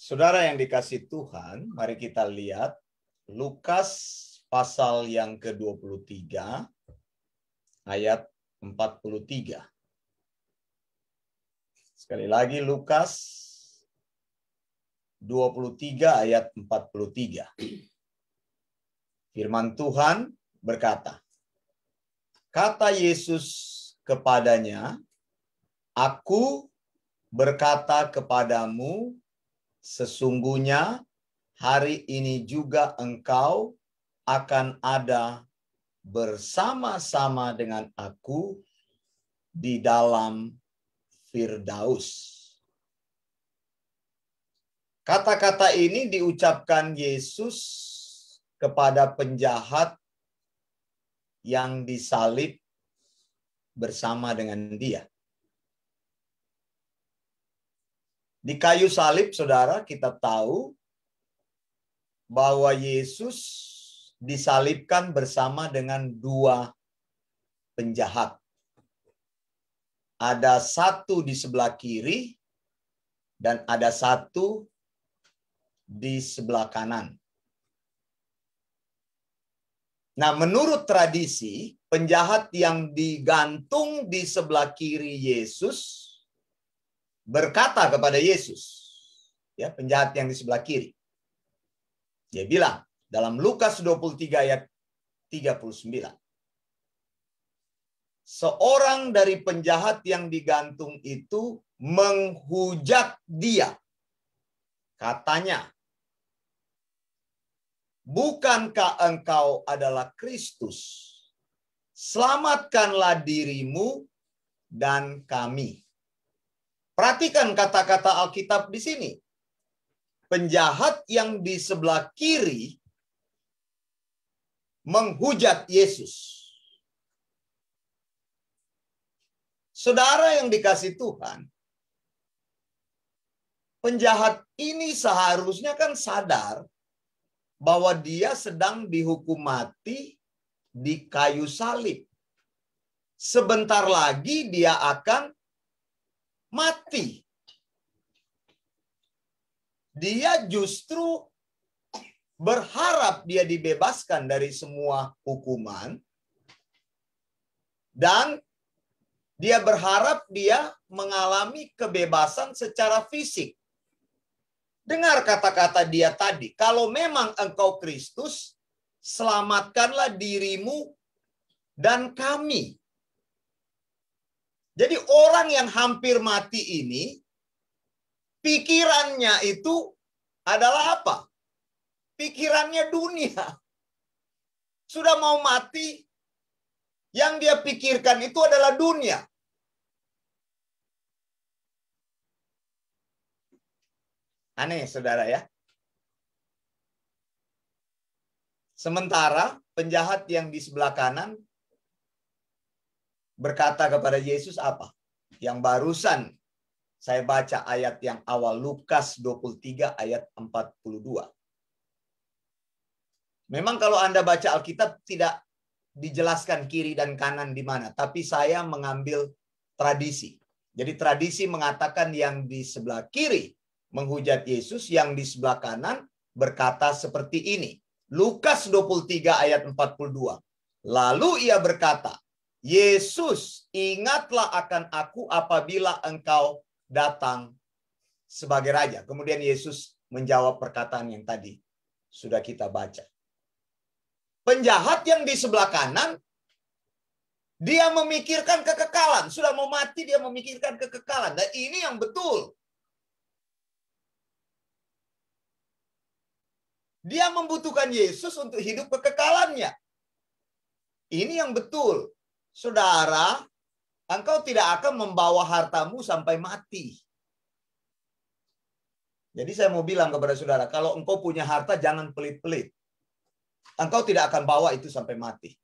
Saudara yang dikasih Tuhan, mari kita lihat Lukas pasal yang ke-23 ayat 43. Sekali lagi Lukas 23 ayat 43. Firman Tuhan berkata, Kata Yesus kepadanya, Aku berkata kepadamu, Sesungguhnya hari ini juga engkau akan ada bersama-sama dengan aku di dalam Firdaus. Kata-kata ini diucapkan Yesus kepada penjahat yang disalib bersama dengan dia. Di kayu salib, saudara, kita tahu bahwa Yesus disalibkan bersama dengan dua penjahat. Ada satu di sebelah kiri dan ada satu di sebelah kanan. Nah, menurut tradisi, penjahat yang digantung di sebelah kiri Yesus berkata kepada Yesus, ya penjahat yang di sebelah kiri. Dia bilang dalam Lukas 23 ayat 39. Seorang dari penjahat yang digantung itu menghujat dia. Katanya, Bukankah engkau adalah Kristus? Selamatkanlah dirimu dan kami. Perhatikan kata-kata Alkitab di sini. Penjahat yang di sebelah kiri menghujat Yesus. Saudara yang dikasih Tuhan, penjahat ini seharusnya kan sadar bahwa dia sedang dihukum mati di kayu salib. Sebentar lagi dia akan mati. Dia justru berharap dia dibebaskan dari semua hukuman dan dia berharap dia mengalami kebebasan secara fisik. Dengar kata-kata dia tadi, kalau memang engkau Kristus, selamatkanlah dirimu dan kami. Jadi orang yang hampir mati ini pikirannya itu adalah apa? Pikirannya dunia. Sudah mau mati, yang dia pikirkan itu adalah dunia. Aneh, saudara ya. Sementara penjahat yang di sebelah kanan berkata kepada Yesus apa? Yang barusan saya baca ayat yang awal Lukas 23 ayat 42. Memang kalau Anda baca Alkitab tidak dijelaskan kiri dan kanan di mana, tapi saya mengambil tradisi. Jadi tradisi mengatakan yang di sebelah kiri menghujat Yesus, yang di sebelah kanan berkata seperti ini. Lukas 23 ayat 42. Lalu ia berkata, Yesus, ingatlah akan aku apabila engkau datang sebagai raja. Kemudian Yesus menjawab perkataan yang tadi sudah kita baca. Penjahat yang di sebelah kanan dia memikirkan kekekalan, sudah mau mati dia memikirkan kekekalan dan nah, ini yang betul. Dia membutuhkan Yesus untuk hidup kekekalannya. Ini yang betul saudara, engkau tidak akan membawa hartamu sampai mati. Jadi saya mau bilang kepada saudara, kalau engkau punya harta jangan pelit-pelit. Engkau tidak akan bawa itu sampai mati.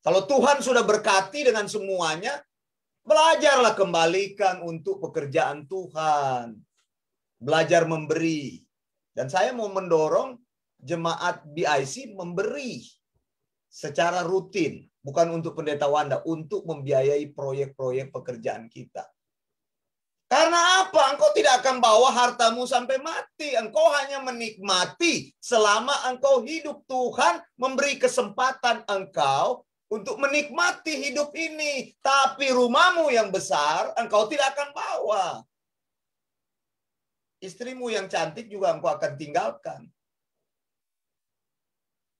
Kalau Tuhan sudah berkati dengan semuanya, belajarlah kembalikan untuk pekerjaan Tuhan. Belajar memberi. Dan saya mau mendorong jemaat BIC memberi secara rutin bukan untuk pendeta Wanda, untuk membiayai proyek-proyek pekerjaan kita. Karena apa? Engkau tidak akan bawa hartamu sampai mati. Engkau hanya menikmati selama engkau hidup. Tuhan memberi kesempatan engkau untuk menikmati hidup ini. Tapi rumahmu yang besar, engkau tidak akan bawa. Istrimu yang cantik juga engkau akan tinggalkan.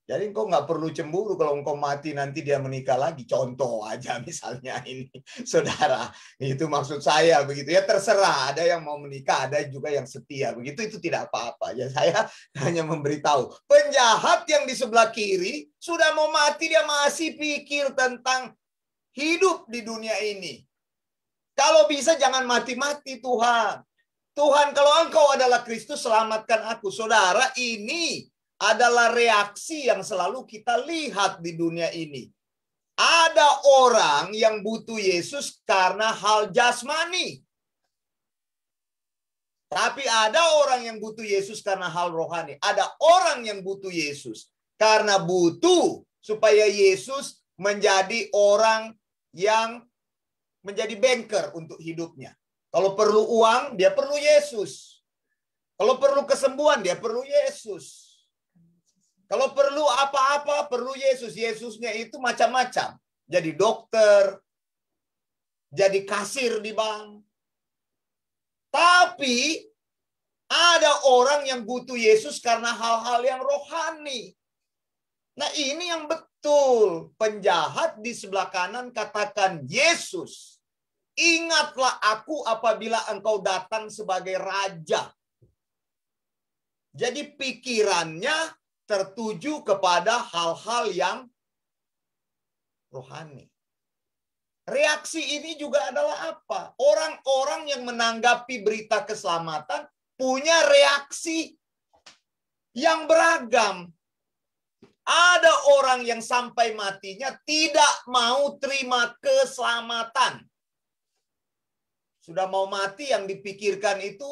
Jadi engkau nggak perlu cemburu kalau engkau mati nanti dia menikah lagi. Contoh aja misalnya ini, saudara. Itu maksud saya begitu ya terserah. Ada yang mau menikah, ada juga yang setia. Begitu itu tidak apa-apa. Ya saya hanya memberitahu. Penjahat yang di sebelah kiri sudah mau mati dia masih pikir tentang hidup di dunia ini. Kalau bisa jangan mati-mati Tuhan. Tuhan kalau engkau adalah Kristus selamatkan aku. Saudara ini adalah reaksi yang selalu kita lihat di dunia ini. Ada orang yang butuh Yesus karena hal jasmani. Tapi ada orang yang butuh Yesus karena hal rohani. Ada orang yang butuh Yesus karena butuh supaya Yesus menjadi orang yang menjadi banker untuk hidupnya. Kalau perlu uang, dia perlu Yesus. Kalau perlu kesembuhan, dia perlu Yesus. Kalau perlu apa-apa, perlu Yesus. Yesusnya itu macam-macam. Jadi dokter, jadi kasir di bank. Tapi ada orang yang butuh Yesus karena hal-hal yang rohani. Nah ini yang betul. Penjahat di sebelah kanan katakan, Yesus, ingatlah aku apabila engkau datang sebagai raja. Jadi pikirannya tertuju kepada hal-hal yang rohani. Reaksi ini juga adalah apa? Orang-orang yang menanggapi berita keselamatan punya reaksi yang beragam. Ada orang yang sampai matinya tidak mau terima keselamatan. Sudah mau mati yang dipikirkan itu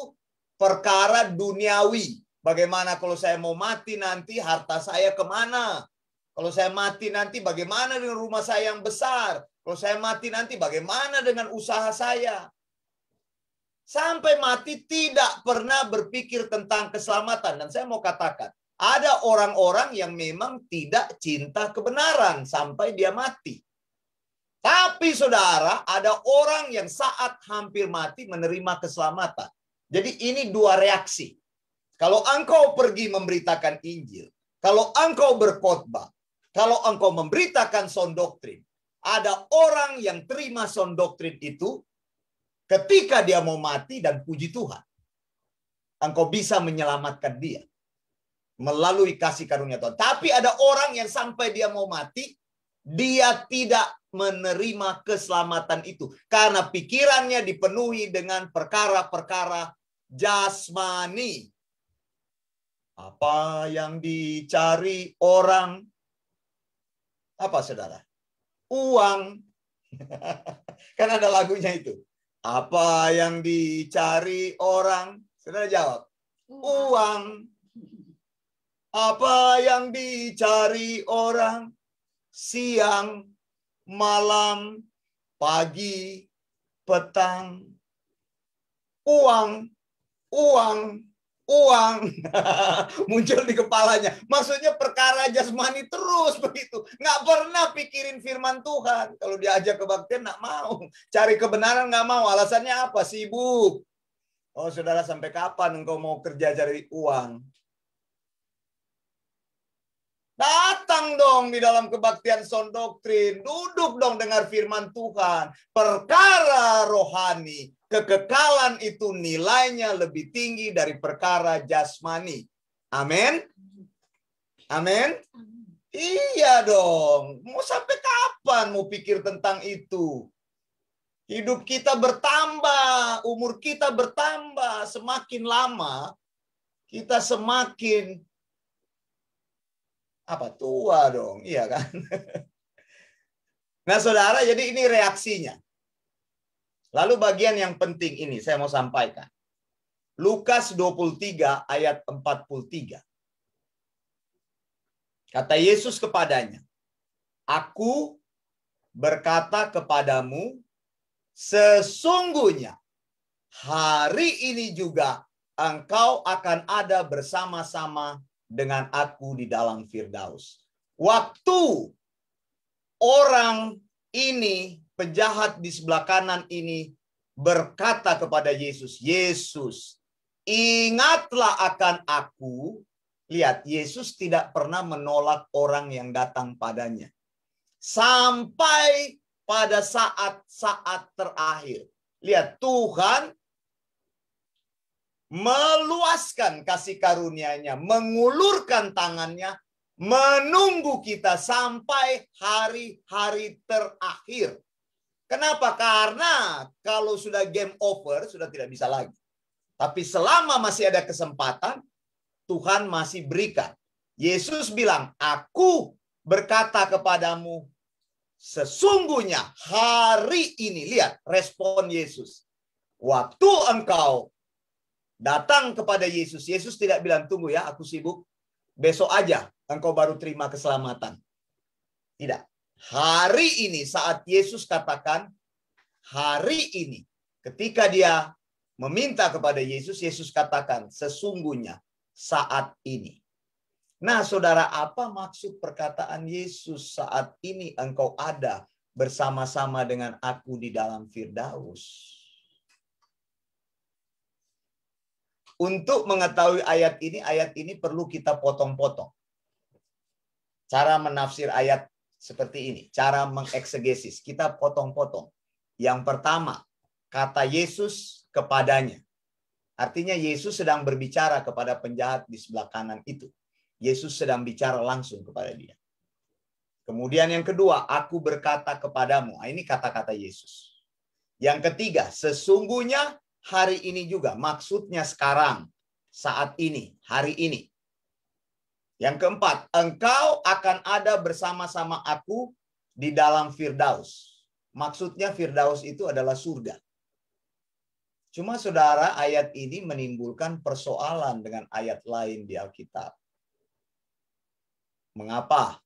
perkara duniawi. Bagaimana kalau saya mau mati nanti harta saya kemana? Kalau saya mati nanti bagaimana dengan rumah saya yang besar? Kalau saya mati nanti bagaimana dengan usaha saya? Sampai mati tidak pernah berpikir tentang keselamatan. Dan saya mau katakan, ada orang-orang yang memang tidak cinta kebenaran sampai dia mati. Tapi saudara, ada orang yang saat hampir mati menerima keselamatan. Jadi ini dua reaksi. Kalau engkau pergi memberitakan Injil, kalau engkau berkhotbah, kalau engkau memberitakan sound doktrin, ada orang yang terima sound doktrin itu ketika dia mau mati dan puji Tuhan. Engkau bisa menyelamatkan dia melalui kasih karunia Tuhan. Tapi ada orang yang sampai dia mau mati, dia tidak menerima keselamatan itu karena pikirannya dipenuhi dengan perkara-perkara jasmani. Apa yang dicari orang? Apa saudara? Uang. kan ada lagunya itu. Apa yang dicari orang? Saudara jawab. Uang. Apa yang dicari orang? Siang, malam, pagi, petang. Uang, uang, uang muncul di kepalanya. Maksudnya perkara jasmani terus begitu. Nggak pernah pikirin firman Tuhan. Kalau diajak kebaktian nggak mau. Cari kebenaran nggak mau. Alasannya apa? Sibuk. Oh saudara sampai kapan engkau mau kerja cari uang? Datang dong di dalam kebaktian son doktrin. Duduk dong dengar firman Tuhan. Perkara rohani Kekekalan itu nilainya lebih tinggi dari perkara jasmani. Amin. Amin. Iya dong. Mau sampai kapan mau pikir tentang itu? Hidup kita bertambah, umur kita bertambah, semakin lama kita semakin apa tua dong, iya kan? Nah, saudara, jadi ini reaksinya. Lalu bagian yang penting ini saya mau sampaikan. Lukas 23 ayat 43. Kata Yesus kepadanya, Aku berkata kepadamu, sesungguhnya hari ini juga engkau akan ada bersama-sama dengan aku di dalam Firdaus. Waktu orang ini penjahat di sebelah kanan ini berkata kepada Yesus, "Yesus, ingatlah akan aku." Lihat, Yesus tidak pernah menolak orang yang datang padanya. Sampai pada saat-saat terakhir. Lihat, Tuhan meluaskan kasih karunia-Nya, mengulurkan tangannya menunggu kita sampai hari-hari terakhir. Kenapa? Karena kalau sudah game over, sudah tidak bisa lagi. Tapi selama masih ada kesempatan, Tuhan masih berikan. Yesus bilang, aku berkata kepadamu, sesungguhnya hari ini, lihat respon Yesus. Waktu engkau datang kepada Yesus, Yesus tidak bilang, tunggu ya, aku sibuk, besok aja engkau baru terima keselamatan. Tidak hari ini saat Yesus katakan hari ini ketika dia meminta kepada Yesus Yesus katakan sesungguhnya saat ini. Nah, Saudara, apa maksud perkataan Yesus saat ini engkau ada bersama-sama dengan aku di dalam Firdaus? Untuk mengetahui ayat ini, ayat ini perlu kita potong-potong. Cara menafsir ayat seperti ini. Cara mengeksegesis. Kita potong-potong. Yang pertama, kata Yesus kepadanya. Artinya Yesus sedang berbicara kepada penjahat di sebelah kanan itu. Yesus sedang bicara langsung kepada dia. Kemudian yang kedua, aku berkata kepadamu. Ah, ini kata-kata Yesus. Yang ketiga, sesungguhnya hari ini juga. Maksudnya sekarang, saat ini, hari ini. Yang keempat, engkau akan ada bersama-sama aku di dalam Firdaus. Maksudnya Firdaus itu adalah surga. Cuma saudara, ayat ini menimbulkan persoalan dengan ayat lain di Alkitab. Mengapa?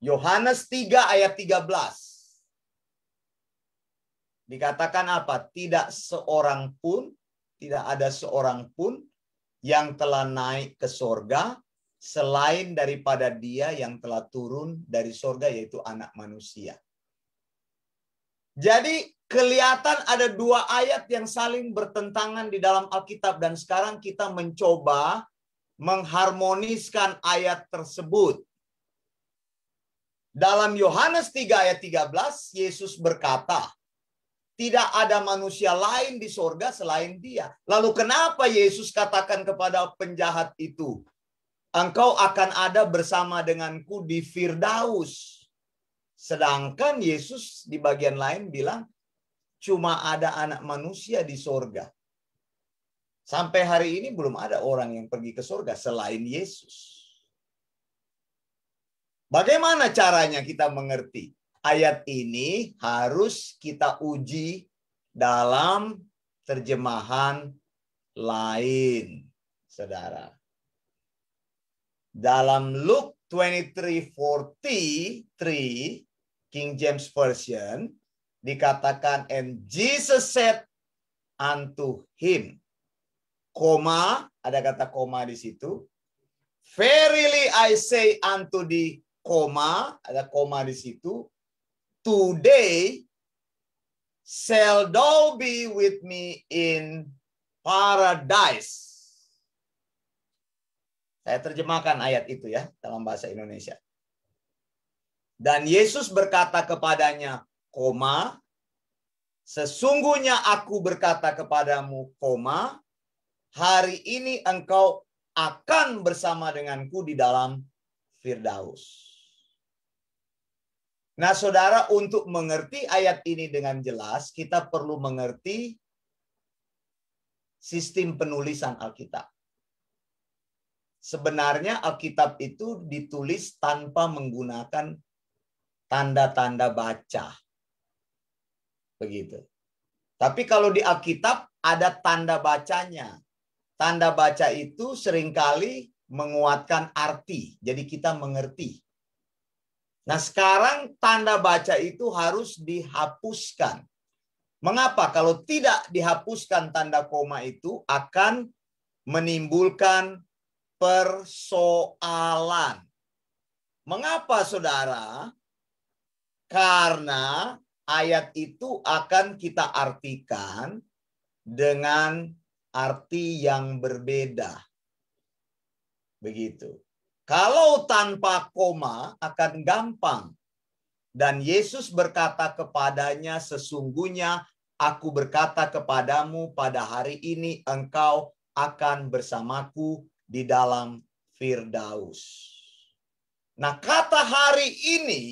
Yohanes 3 ayat 13. Dikatakan apa? Tidak seorang pun, tidak ada seorang pun yang telah naik ke sorga selain daripada dia yang telah turun dari sorga yaitu anak manusia. Jadi kelihatan ada dua ayat yang saling bertentangan di dalam Alkitab dan sekarang kita mencoba mengharmoniskan ayat tersebut. Dalam Yohanes 3 ayat 13, Yesus berkata, tidak ada manusia lain di sorga selain dia. Lalu kenapa Yesus katakan kepada penjahat itu, engkau akan ada bersama denganku di Firdaus. Sedangkan Yesus di bagian lain bilang, cuma ada anak manusia di sorga. Sampai hari ini belum ada orang yang pergi ke sorga selain Yesus. Bagaimana caranya kita mengerti? Ayat ini harus kita uji dalam terjemahan lain, saudara dalam Luke 23:43 King James Version dikatakan and Jesus said unto him koma ada kata koma di situ verily I say unto the koma ada koma di situ today shall thou be with me in paradise saya terjemahkan ayat itu ya dalam bahasa Indonesia. Dan Yesus berkata kepadanya, koma, sesungguhnya aku berkata kepadamu, koma, hari ini engkau akan bersama denganku di dalam Firdaus. Nah, saudara, untuk mengerti ayat ini dengan jelas, kita perlu mengerti sistem penulisan Alkitab sebenarnya Alkitab itu ditulis tanpa menggunakan tanda-tanda baca. Begitu. Tapi kalau di Alkitab ada tanda bacanya. Tanda baca itu seringkali menguatkan arti. Jadi kita mengerti. Nah sekarang tanda baca itu harus dihapuskan. Mengapa? Kalau tidak dihapuskan tanda koma itu akan menimbulkan persoalan. Mengapa saudara? Karena ayat itu akan kita artikan dengan arti yang berbeda. Begitu. Kalau tanpa koma akan gampang. Dan Yesus berkata kepadanya, sesungguhnya aku berkata kepadamu pada hari ini engkau akan bersamaku di dalam Firdaus. Nah, kata hari ini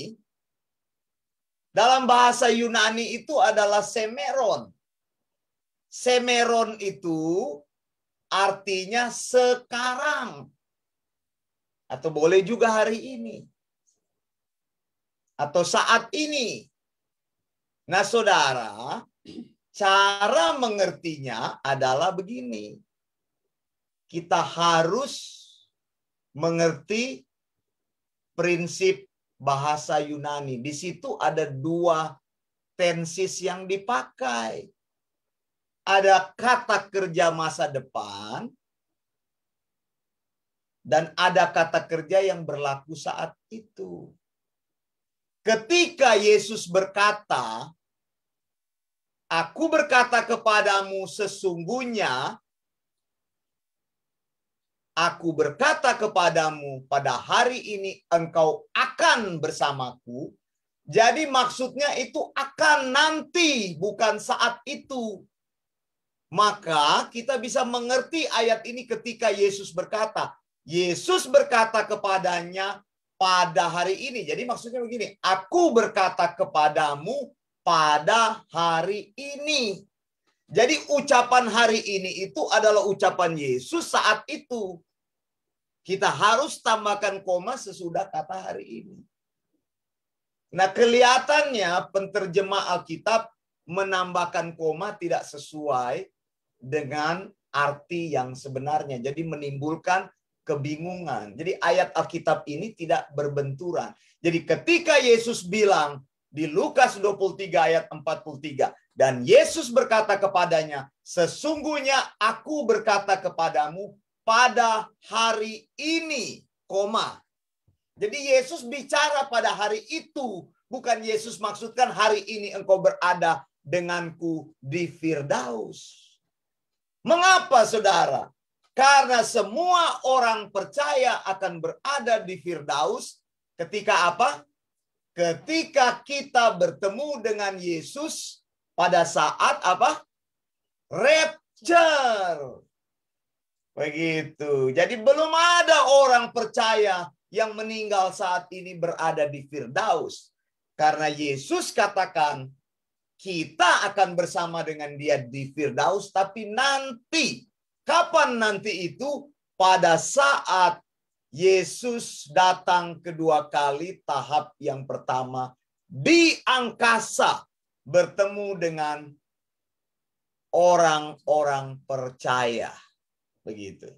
dalam bahasa Yunani itu adalah semeron. Semeron itu artinya sekarang. Atau boleh juga hari ini. Atau saat ini. Nah, saudara, cara mengertinya adalah begini kita harus mengerti prinsip bahasa Yunani. Di situ ada dua tensis yang dipakai. Ada kata kerja masa depan dan ada kata kerja yang berlaku saat itu. Ketika Yesus berkata, "Aku berkata kepadamu, sesungguhnya Aku berkata kepadamu, pada hari ini engkau akan bersamaku. Jadi maksudnya itu akan nanti, bukan saat itu. Maka kita bisa mengerti ayat ini ketika Yesus berkata, Yesus berkata kepadanya pada hari ini. Jadi maksudnya begini, aku berkata kepadamu pada hari ini. Jadi ucapan hari ini itu adalah ucapan Yesus saat itu. Kita harus tambahkan koma sesudah kata hari ini. Nah kelihatannya penterjemah Alkitab menambahkan koma tidak sesuai dengan arti yang sebenarnya. Jadi menimbulkan kebingungan. Jadi ayat Alkitab ini tidak berbenturan. Jadi ketika Yesus bilang di Lukas 23 ayat 43 dan Yesus berkata kepadanya, "Sesungguhnya aku berkata kepadamu, pada hari ini, koma. Jadi Yesus bicara pada hari itu, bukan Yesus maksudkan hari ini engkau berada denganku di Firdaus. Mengapa saudara? Karena semua orang percaya akan berada di Firdaus ketika apa? Ketika kita bertemu dengan Yesus pada saat apa? Rapture. Begitu. Jadi belum ada orang percaya yang meninggal saat ini berada di Firdaus. Karena Yesus katakan, kita akan bersama dengan dia di Firdaus, tapi nanti. Kapan nanti itu? Pada saat Yesus datang kedua kali tahap yang pertama di angkasa bertemu dengan orang-orang percaya. Begitu.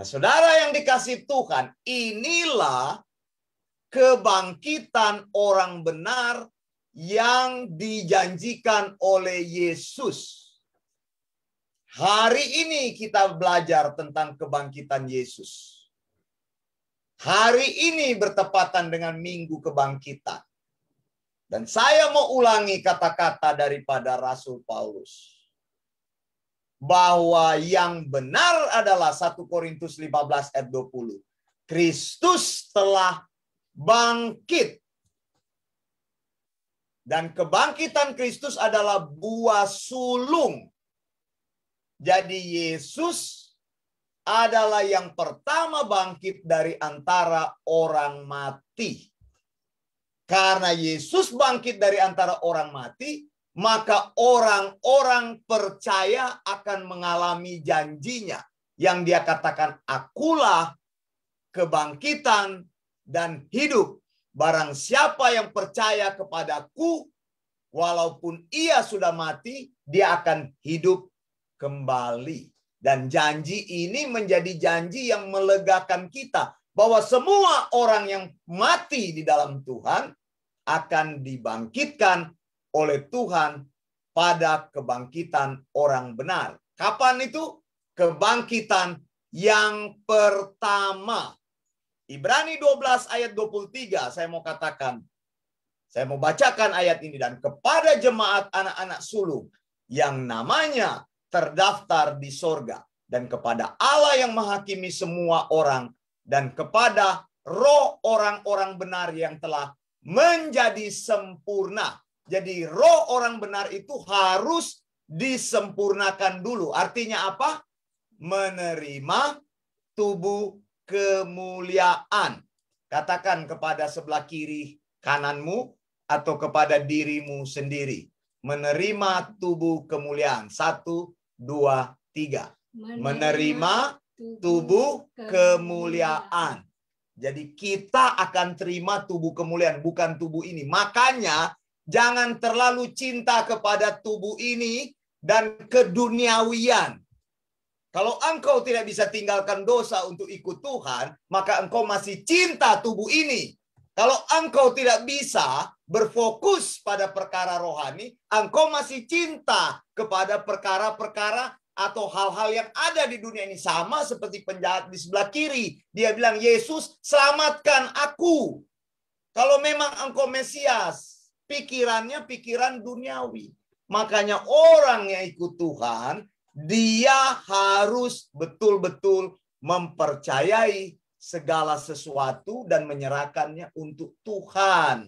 Nah, saudara yang dikasih Tuhan, inilah kebangkitan orang benar yang dijanjikan oleh Yesus. Hari ini kita belajar tentang kebangkitan Yesus. Hari ini bertepatan dengan Minggu Kebangkitan. Dan saya mau ulangi kata-kata daripada Rasul Paulus bahwa yang benar adalah 1 Korintus 15 ayat 20. Kristus telah bangkit. Dan kebangkitan Kristus adalah buah sulung. Jadi Yesus adalah yang pertama bangkit dari antara orang mati. Karena Yesus bangkit dari antara orang mati, maka orang-orang percaya akan mengalami janjinya yang dia katakan akulah kebangkitan dan hidup barang siapa yang percaya kepadaku walaupun ia sudah mati dia akan hidup kembali dan janji ini menjadi janji yang melegakan kita bahwa semua orang yang mati di dalam Tuhan akan dibangkitkan oleh Tuhan pada kebangkitan orang benar. Kapan itu? Kebangkitan yang pertama. Ibrani 12 ayat 23 saya mau katakan. Saya mau bacakan ayat ini dan kepada jemaat anak-anak sulung yang namanya terdaftar di sorga dan kepada Allah yang menghakimi semua orang dan kepada roh orang-orang benar yang telah menjadi sempurna jadi roh orang benar itu harus disempurnakan dulu. Artinya apa? Menerima tubuh kemuliaan. Katakan kepada sebelah kiri kananmu atau kepada dirimu sendiri. Menerima tubuh kemuliaan. Satu, dua, tiga. Menerima, tubuh kemuliaan. Jadi kita akan terima tubuh kemuliaan, bukan tubuh ini. Makanya Jangan terlalu cinta kepada tubuh ini dan keduniawian. Kalau engkau tidak bisa tinggalkan dosa untuk ikut Tuhan, maka engkau masih cinta tubuh ini. Kalau engkau tidak bisa berfokus pada perkara rohani, engkau masih cinta kepada perkara-perkara atau hal-hal yang ada di dunia ini sama seperti penjahat di sebelah kiri. Dia bilang, "Yesus, selamatkan aku." Kalau memang engkau Mesias, pikirannya pikiran duniawi. Makanya orang yang ikut Tuhan, dia harus betul-betul mempercayai segala sesuatu dan menyerahkannya untuk Tuhan.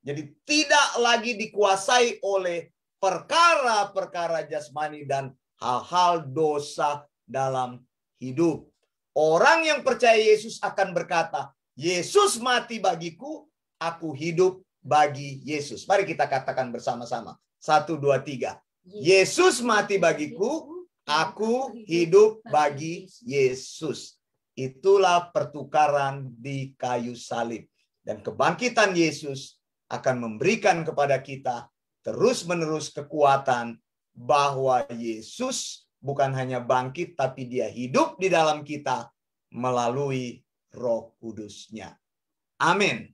Jadi tidak lagi dikuasai oleh perkara-perkara jasmani dan hal-hal dosa dalam hidup. Orang yang percaya Yesus akan berkata, Yesus mati bagiku, aku hidup bagi Yesus. Mari kita katakan bersama-sama. Satu, dua, tiga. Yesus mati bagiku, aku hidup bagi Yesus. Itulah pertukaran di kayu salib. Dan kebangkitan Yesus akan memberikan kepada kita terus-menerus kekuatan bahwa Yesus bukan hanya bangkit, tapi dia hidup di dalam kita melalui roh kudusnya. Amin.